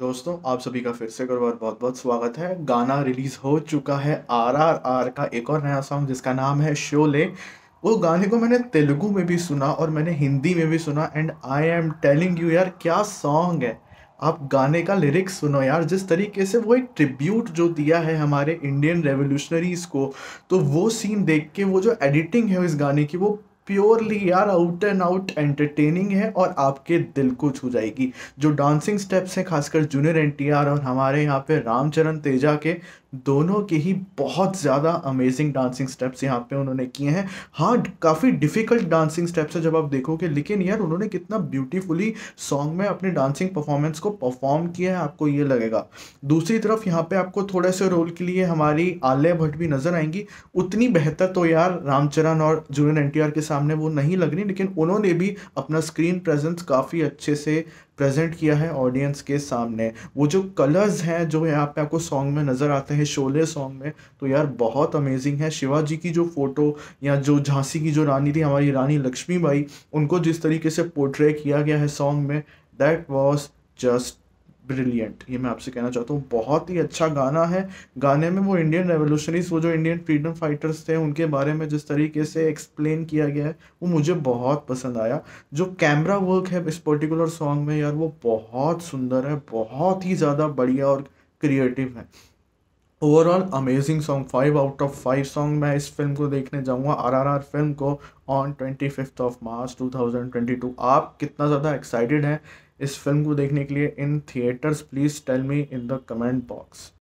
दोस्तों आप सभी का फिर से एक बार बहुत बहुत स्वागत है गाना रिलीज़ हो चुका है आरआरआर का एक और नया सॉन्ग जिसका नाम है शोले वो गाने को मैंने तेलुगु में भी सुना और मैंने हिंदी में भी सुना and I am telling you यार क्या सॉन्ग है आप गाने का लिरिक्स सुनो यार जिस तरीके से वो एक ट्रिब्यूट जो दिया है हमारे इंडियन रेवोल्यूशनरीज़ को तो वो सीन देख के वो जो एडिटिंग है इस गाने की वो प्योरली यार आउट एंड आउट एंटरटेनिंग है और आपके दिल को छू जाएगी जो डांसिंग स्टेप्स हैं खासकर जूनियर एन और हमारे यहाँ पे रामचरण तेजा के दोनों के ही बहुत ज़्यादा अमेजिंग डांसिंग स्टेप्स यहाँ पे उन्होंने किए हैं हाँ काफ़ी डिफ़िकल्ट डांसिंग स्टेप्स है जब आप देखोगे लेकिन यार उन्होंने कितना ब्यूटीफुली सॉन्ग में अपने डांसिंग परफॉर्मेंस को परफॉर्म किया है आपको ये लगेगा दूसरी तरफ यहाँ पे आपको थोड़े से रोल के लिए हमारी आलिया भट्ट भी नज़र आएंगी उतनी बेहतर तो यार रामचरण और जूनियर एन के सामने वो नहीं लग रही लेकिन उन्होंने भी अपना स्क्रीन प्रेजेंस काफ़ी अच्छे से प्रेजेंट किया है ऑडियंस के सामने वो जो कलर्स हैं जो यहाँ पे आपको सॉन्ग में नज़र आते हैं शोले सॉन्ग में तो यार बहुत अमेजिंग है शिवाजी की जो फ़ोटो या जो झांसी की जो रानी थी हमारी रानी लक्ष्मीबाई उनको जिस तरीके से पोर्ट्रे किया गया है सॉन्ग में दैट वॉज जस्ट ब्रिलियंट ये मैं आपसे कहना चाहता हूँ बहुत ही अच्छा गाना है गाने में वो इंडियन रेवोल्यूशनरीज वो जो इंडियन फ्रीडम फाइटर्स थे उनके बारे में जिस तरीके से एक्सप्लेन किया गया है वो मुझे बहुत पसंद आया जो कैमरा वर्क है इस पर्टिकुलर सॉन्ग में यार वो बहुत सुंदर है बहुत ही ज़्यादा बढ़िया और क्रिएटिव है overall amazing song five out of five song मैं इस फिल्म को देखने जाऊंगा आरआरआर फिल्म को on twenty fifth of March two thousand twenty two आप कितना ज़्यादा एक्साइटेड हैं इस फिल्म को देखने के लिए in theatres please tell me in the comment box